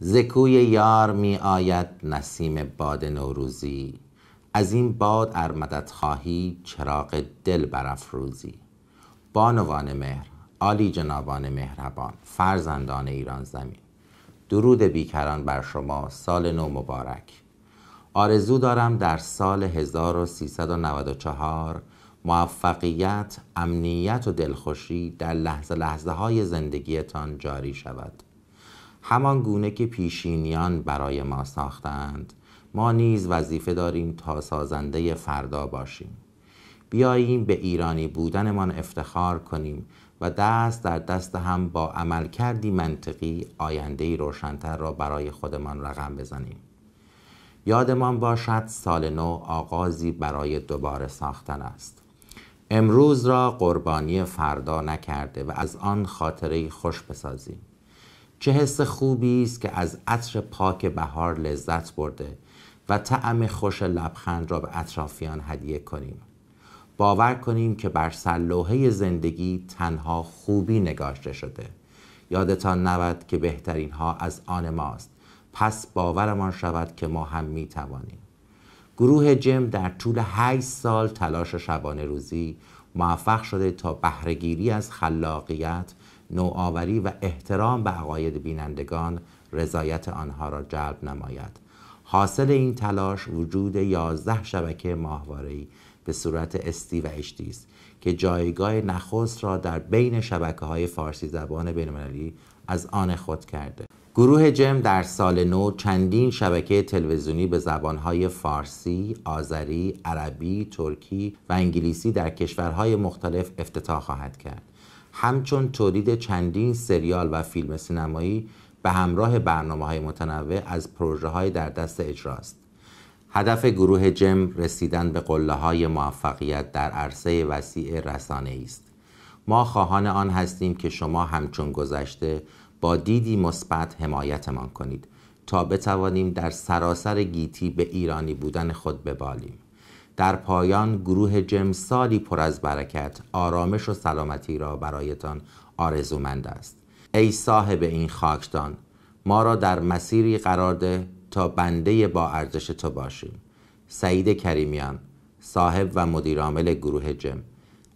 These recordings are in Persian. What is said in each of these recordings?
زکوی یار می آید نسیم باد نوروزی از این باد ارمدت خواهی چراغ دل برافروزی بانوان مهر عالی جنابان مهربان فرزندان ایران زمین درود بیکران بر شما سال نو مبارک آرزو دارم در سال 1394 موفقیت، امنیت و دلخوشی در لحظه لحظه های زندگیتان جاری شود همان گونه که پیشینیان برای ما ساختند ما نیز وظیفه داریم تا سازنده فردا باشیم بیاییم به ایرانی بودنمان افتخار کنیم و دست در دست هم با عملکردی منطقی آیندهای روشنتر را برای خودمان رقم بزنیم یادمان باشد سال نو آغازی برای دوباره ساختن است امروز را قربانی فردا نکرده و از آن خاطره خوش بسازیم چه حس خوبی است که از عطر پاک بهار لذت برده و طعم خوش لبخند را به اطرافیان هدیه کنیم باور کنیم که بر سلوحه زندگی تنها خوبی نگاشته شده یادتان نود که بهترین ها از آن ماست پس باورمان شود که ما هم می توانیم گروه جم در طول 8 سال تلاش شبانه روزی موفق شده تا بهرهگیری از خلاقیت نوآوری و احترام به عقاید بینندگان رضایت آنها را جلب نماید حاصل این تلاش وجود یازده شبکه ماهواره‌ای به صورت استی و اشتی است که جایگاه نخست را در بین شبکه های فارسی زبان بینالمللی از آن خود کرده گروه جم در سال نو چندین شبکه تلویزیونی به زبانهای فارسی، آذری، عربی، ترکی و انگلیسی در کشورهای مختلف افتتاح خواهد کرد همچون تولید چندین سریال و فیلم سینمایی به همراه برنامه های متنوع از پروژه های در دست اجراست. هدف گروه جم رسیدن به قله های موفقیت در عرصه وسیع رسانه است. ما خواهان آن هستیم که شما همچون گذشته با دیدی مثبت حمایتمان کنید تا بتوانیم در سراسر گیتی به ایرانی بودن خود ببالیم. در پایان گروه جم سالی پر از برکت آرامش و سلامتی را برایتان آرزومند است ای صاحب این خاکدان ما را در مسیری قرار ده تا بنده با ارزش تو باشیم سعید کریمیان صاحب و مدیرعامل گروه جم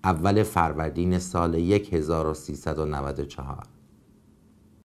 اول فروردین سال 1394